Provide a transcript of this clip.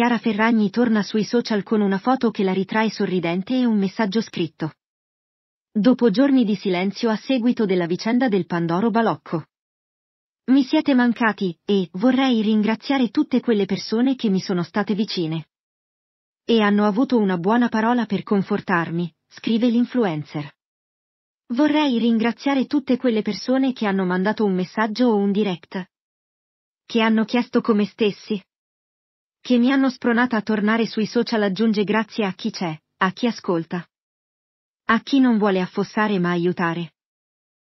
Chiara Ferragni torna sui social con una foto che la ritrae sorridente e un messaggio scritto. Dopo giorni di silenzio a seguito della vicenda del Pandoro Balocco. Mi siete mancati, e vorrei ringraziare tutte quelle persone che mi sono state vicine. E hanno avuto una buona parola per confortarmi, scrive l'influencer. Vorrei ringraziare tutte quelle persone che hanno mandato un messaggio o un direct. Che hanno chiesto come stessi, che mi hanno spronata a tornare sui social aggiunge grazie a chi c'è, a chi ascolta. A chi non vuole affossare ma aiutare.